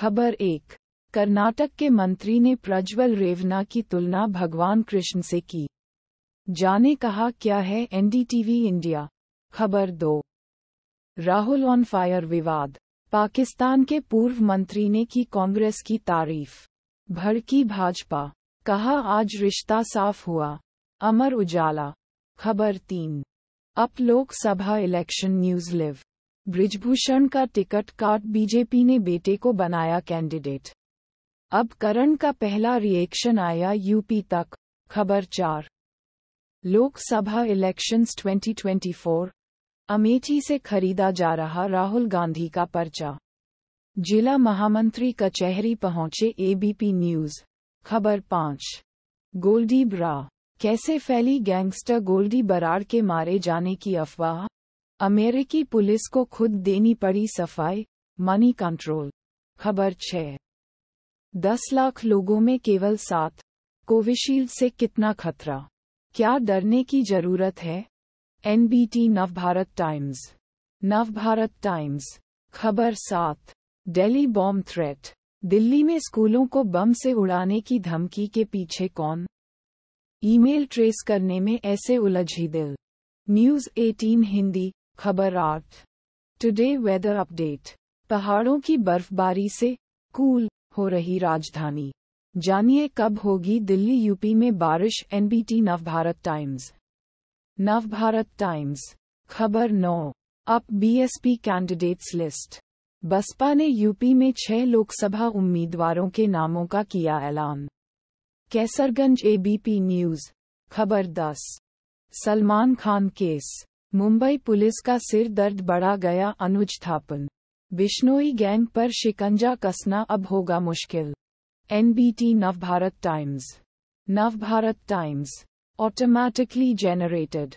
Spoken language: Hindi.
खबर एक कर्नाटक के मंत्री ने प्रज्वल रेवना की तुलना भगवान कृष्ण से की जाने कहा क्या है एनडीटीवी इंडिया खबर दो राहुल ऑन फायर विवाद पाकिस्तान के पूर्व मंत्री ने की कांग्रेस की तारीफ भड़की भाजपा कहा आज रिश्ता साफ हुआ अमर उजाला खबर तीन up Lok Sabha election news live Brij Bhushan का टिकट काट बीजेपी ने बेटे को बनाया कैंडिडेट अब करण का पहला रिएक्शन आया यूपी तक खबर चार लोकसभा इलेक्शंस 2024 अमेठी से खरीदा जा रहा राहुल गांधी का पर्चा जिला महामंत्री कचहरी पहुंचे एबीपी न्यूज खबर पाँच गोल्डी ब्रा कैसे फैली गैंगस्टर गोल्डी बराड़ के मारे जाने की अफवाह अमेरिकी पुलिस को खुद देनी पड़ी सफाई मनी कंट्रोल खबर छह दस लाख लोगों में केवल सात कोविशील्ड से कितना खतरा क्या डरने की जरूरत है एनबीटी नव भारत टाइम्स नव भारत टाइम्स खबर सात दिल्ली बॉम्ब थ्रेट दिल्ली में स्कूलों को बम से उड़ाने की धमकी के पीछे कौन ईमेल ट्रेस करने में ऐसे उलझी दिल न्यूज 18 हिंदी खबर आठ टुडे वेदर अपडेट पहाड़ों की बर्फबारी से कूल हो रही राजधानी जानिए कब होगी दिल्ली यूपी में बारिश NBT Navbharat times Navbharat times खबर नौ up BSP candidates list Baspa ने यूपी में छह लोकसभा उम्मीदवारों के नामों का किया ऐलान कैसरगंज एबीपी न्यूज खबर दस सलमान खान केस मुंबई पुलिस का सिर दर्द बढ़ा गया अनुज थापन बिश्नोई गैंग पर शिकंजा कसना अब होगा मुश्किल NBT Navbharat times Navbharat times automatically generated